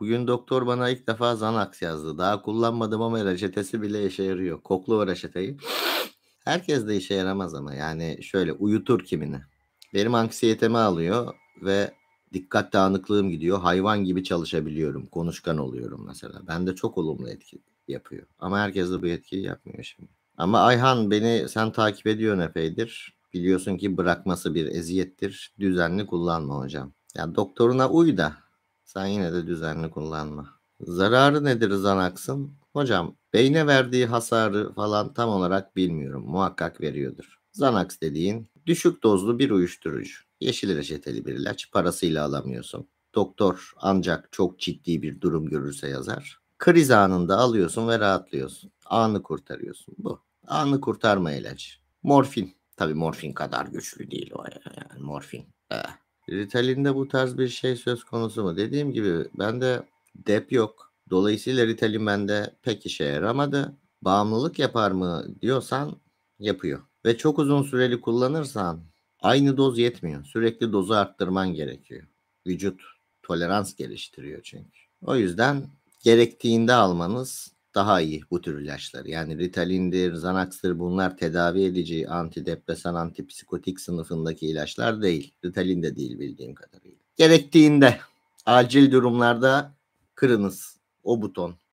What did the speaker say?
Bugün doktor bana ilk defa Xanax yazdı. Daha kullanmadım ama reçetesi bile işe yarıyor. Koklu o reçeteyi. Herkes de işe yaramaz ama yani şöyle uyutur kimini. Benim anksiyetemi alıyor ve dikkat dağınıklığım gidiyor. Hayvan gibi çalışabiliyorum. Konuşkan oluyorum mesela. Ben de çok olumlu etki yapıyor. Ama herkes de bu etkiyi yapmıyor şimdi. Ama Ayhan beni sen takip ediyorsun epeydir. Biliyorsun ki bırakması bir eziyettir. Düzenli kullanma hocam. Ya yani doktoruna uy da sen yine de düzenli kullanma. Zararı nedir zanaksın Hocam beyne verdiği hasarı falan tam olarak bilmiyorum. Muhakkak veriyordur. Zanaks dediğin düşük dozlu bir uyuşturucu. Yeşil reçeteli bir ilaç. Parasıyla alamıyorsun. Doktor ancak çok ciddi bir durum görürse yazar. Kriz anında alıyorsun ve rahatlıyorsun. Anı kurtarıyorsun. Bu. Anı kurtarma ilaç. Morfin. Tabii morfin kadar güçlü değil o yani. Morfin. Eh. Ritalin'de bu tarz bir şey söz konusu mu? Dediğim gibi bende dep yok. Dolayısıyla Ritalin bende pek işe yaramadı. Bağımlılık yapar mı diyorsan yapıyor. Ve çok uzun süreli kullanırsan aynı doz yetmiyor. Sürekli dozu arttırman gerekiyor. Vücut tolerans geliştiriyor çünkü. O yüzden gerektiğinde almanız daha iyi bu tür ilaçlar. Yani Ritalin'dir, Zanax'tır bunlar tedavi edici antidepresan, antipsikotik sınıfındaki ilaçlar değil. Ritalin de değil bildiğim kadarıyla. Gerektiğinde acil durumlarda kırınız o buton